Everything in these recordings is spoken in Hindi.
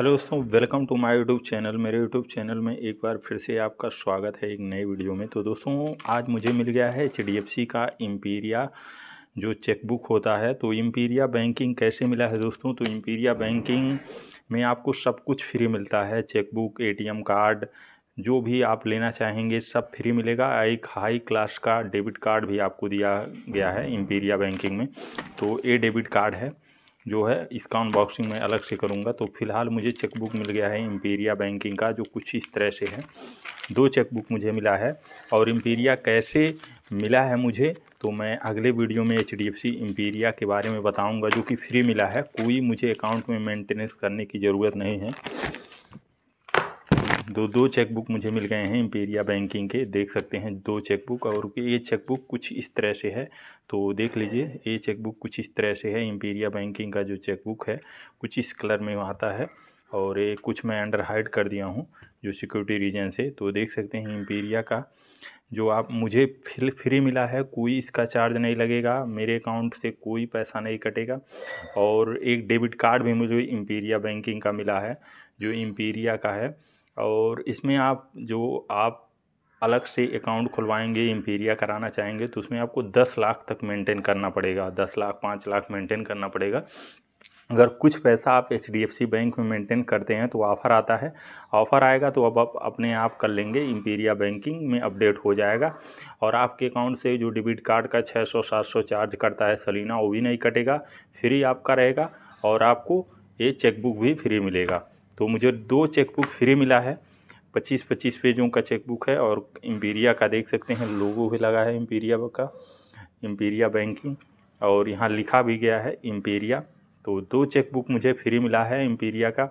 हेलो दोस्तों welcome to my YouTube channel मेरे यूट्यूब चैनल में एक बार फिर से आपका स्वागत है एक नए वीडियो में तो दोस्तों आज मुझे मिल गया है एच का इम्पीरिया जो चेकबुक होता है तो इम्पीरिया बैंकिंग कैसे मिला है दोस्तों तो एम्पीरिया बैंकिंग में आपको सब कुछ फ्री मिलता है चेकबुक ए कार्ड जो भी आप लेना चाहेंगे सब फ्री मिलेगा एक हाई क्लास का डेबिट कार्ड भी आपको दिया गया है एम्पीरिया बैंकिंग में तो ये डेबिट कार्ड है जो है इसका अनबॉक्सिंग मैं अलग से करूँगा तो फिलहाल मुझे चेकबुक मिल गया है इम्पीरिया बैंकिंग का जो कुछ इस तरह से है दो चेकबुक मुझे मिला है और इम्पीरिया कैसे मिला है मुझे तो मैं अगले वीडियो में एच डी एफ सी के बारे में बताऊंगा जो कि फ्री मिला है कोई मुझे अकाउंट में मेंटेनेंस करने की ज़रूरत नहीं है दो दो चेकबुक मुझे मिल गए हैं इम्पेरिया बैंकिंग के देख सकते हैं दो चेकबुक और ये चेकबुक कुछ इस तरह से है तो देख लीजिए ये चेकबुक कुछ इस तरह से है इम्पेरिया बैंकिंग का जो चेकबुक है कुछ इस कलर में आता है और ये कुछ मैं अंडर हाइड कर दिया हूँ जो सिक्योरिटी रीजन से तो देख सकते हैं इम्पेरिया का जो आप मुझे फ्री मिला है कोई इसका चार्ज नहीं लगेगा मेरे अकाउंट से कोई पैसा नहीं कटेगा और एक डेबिट कार्ड भी मुझे इम्पीरिया बैंकिंग का मिला है जो इम्पीरिया का है और इसमें आप जो आप अलग से अकाउंट खुलवाएंगे इम्पीरिया कराना चाहेंगे तो उसमें आपको दस लाख तक मेंटेन करना पड़ेगा दस लाख पाँच लाख मेंटेन करना पड़ेगा अगर कुछ पैसा आप एच बैंक में मेंटेन करते हैं तो ऑफ़र आता है ऑफ़र आएगा तो अब आप अपने आप कर लेंगे इम्पीरिया बैंकिंग में अपडेट हो जाएगा और आपके अकाउंट से जो डेबिट कार्ड का 600-700 चार्ज करता है सलीना वो भी नहीं कटेगा फ्री आपका रहेगा और आपको ये चेकबुक भी फ्री मिलेगा तो मुझे दो चेकबुक फ्री मिला है पच्चीस पच्चीस पेजों का चेकबुक है और इम्पीरिया का देख सकते हैं लोगो भी लगा है इम्पीरिया का इम्पीरिया बैंकिंग और यहाँ लिखा भी गया है इम्पीरिया तो दो चेकबुक मुझे फ्री मिला है इम्पीरिया का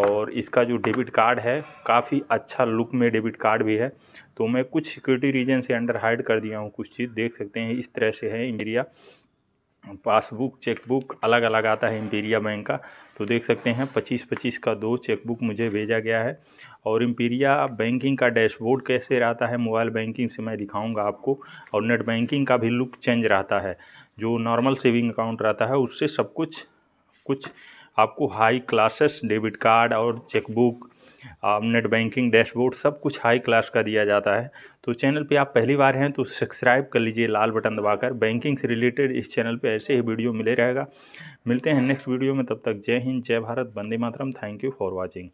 और इसका जो डेबिट कार्ड है काफ़ी अच्छा लुक में डेबिट कार्ड भी है तो मैं कुछ सिक्योरिटी रीजन से अंडर हाइड कर दिया हूँ कुछ चीज़ देख सकते हैं इस तरह से है इम्पीरिया पासबुक चेकबुक अलग अलग आता है इम्पीरिया बैंक का तो देख सकते हैं पच्चीस पच्चीस का दो चेकबुक मुझे भेजा गया है और इम्पीरिया बैंकिंग का डैशबोर्ड कैसे रहता है मोबाइल बैंकिंग से मैं दिखाऊंगा आपको और नेट बैंकिंग का भी लुक चेंज रहता है जो नॉर्मल सेविंग अकाउंट रहता है उससे सब कुछ कुछ आपको हाई क्लासेस डेबिट कार्ड और चेकबुक नेट बैंकिंग डैशबोर्ड सब कुछ हाई क्लास का दिया जाता है तो चैनल पे आप पहली बार हैं तो सब्सक्राइब कर लीजिए लाल बटन दबाकर बैंकिंग से रिलेटेड इस चैनल पे ऐसे ही वीडियो मिले रहेगा मिलते हैं नेक्स्ट वीडियो में तब तक जय हिंद जय भारत बंदे मातरम थैंक यू फॉर वॉचिंग